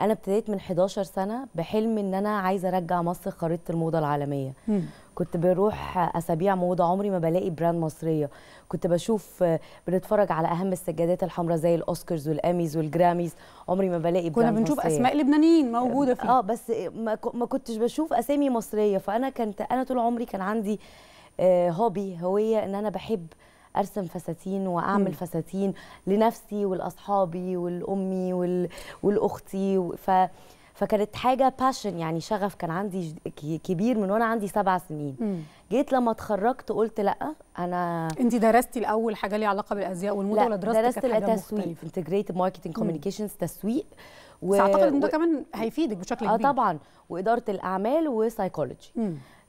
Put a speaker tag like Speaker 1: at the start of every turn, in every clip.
Speaker 1: انا ابتديت من 11 سنه بحلم ان انا عايزه ارجع مصر خريطه الموضه العالميه مم. كنت بروح اسابيع موضه عمري ما بلاقي براند مصريه كنت بشوف بنتفرج على اهم السجادات الحمراء زي الاوسكارز والاميز والجراميز عمري ما بلاقي براند كنا بنشوف مصرية. اسماء لبنانيين موجوده فيه اه بس ما كنتش بشوف اسامي مصريه فانا كنت انا طول عمري كان عندي هوبي آه، هويه ان انا بحب ارسم فساتين واعمل فساتين لنفسي ولاصحابي والامي وال... والاختي ف فكانت حاجه باشن يعني شغف كان عندي كبير من وانا عندي سبع سنين مم. جيت لما اتخرجت قلت لا انا انت درستي الاول حاجه ليها علاقه بالازياء والموضه ولا درستي درست التسويق انتجريتد ماركتنج كوميونيكيشنز تسويق و... بس اعتقد ان ده كمان هيفيدك بشكل آه كبير اه طبعا واداره الاعمال وسايكولوجي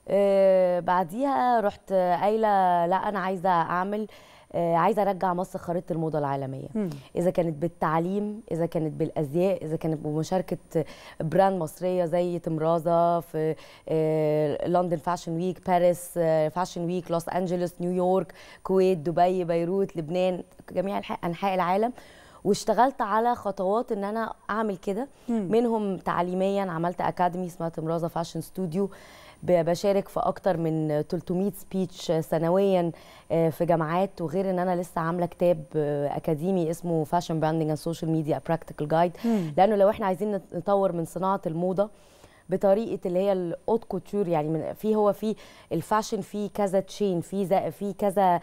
Speaker 1: آه، بعديها رحت قايله لا انا عايزه اعمل آه، عايزه ارجع مصر خريطه الموضه العالميه مم. اذا كانت بالتعليم اذا كانت بالازياء اذا كانت بمشاركه براند مصريه زي تمرازه في آه، لندن فاشن ويك باريس فاشن ويك لوس انجلوس نيويورك كويت دبي بيروت لبنان جميع انحاء العالم واشتغلت على خطوات ان انا اعمل كده منهم تعليميا عملت اكاديمي اسمها تمرازه فاشن ستوديو بشارك في اكتر من 300 سبيتش سنويا آه، في جامعات وغير ان انا لسه عامله كتاب آه، اكاديمي اسمه فاشن براندنج اند سوشيال ميديا براكتيكال جايد لانه لو احنا عايزين نطور من صناعه الموضه بطريقه اللي هي الاوت كوتور يعني في هو في الفاشن في كذا تشين في في كذا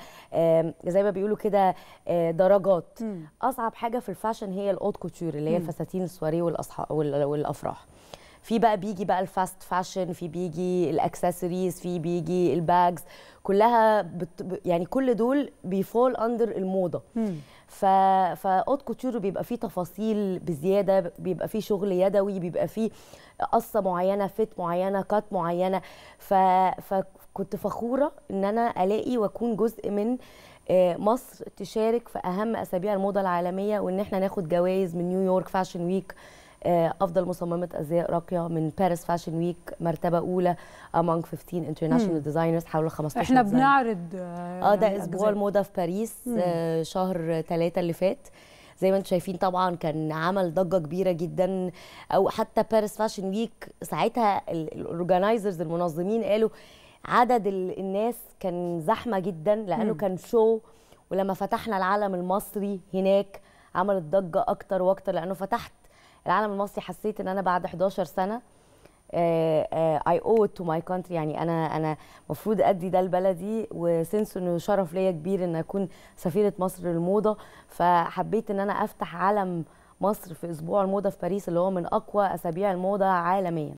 Speaker 1: زي ما بيقولوا كده آه، درجات اصعب حاجه في الفاشن هي الاوت كوتور اللي هي الفساتين السواريه والافراح في بقى بيجي بقى الفاست فاشن في بيجي الاكسسوارز في بيجي الباجز كلها بت... يعني كل دول بيفول اندر الموضه ف فاوت كوتور بيبقى فيه تفاصيل بزياده بيبقى فيه شغل يدوي بيبقى فيه قصه معينه فيت معينه كات معينه ف... فكنت فخوره ان انا الاقي واكون جزء من آه، مصر تشارك في اهم اسابيع الموضه العالميه وان احنا ناخد جوائز من نيويورك فاشن ويك آه، افضل مصممه ازياء راقيه من باريس فاشن ويك مرتبه اولى امونج 15 انترناشونال ديزاينرز حوالي 15 احنا بنعرض اه, آه، ده يعني اسبوع الموضه في باريس آه، شهر ثلاثة اللي فات زي ما انتم شايفين طبعا كان عمل ضجه كبيره جدا او حتى باريس فاشن ويك ساعتها الاورجنايزرز المنظمين قالوا عدد الناس كان زحمه جدا لانه مم. كان شو ولما فتحنا العالم المصري هناك عملت ضجه اكتر واكتر لانه فتحت العالم المصري حسيت ان انا بعد 11 سنه اي او تو ماي كونتري يعني انا انا المفروض ادي ده لبلدي وسنس انه شرف ليا كبير ان اكون سفيره مصر للموضه فحبيت ان انا افتح علم مصر في اسبوع الموضه في باريس اللي هو من اقوى اسابيع الموضه عالميا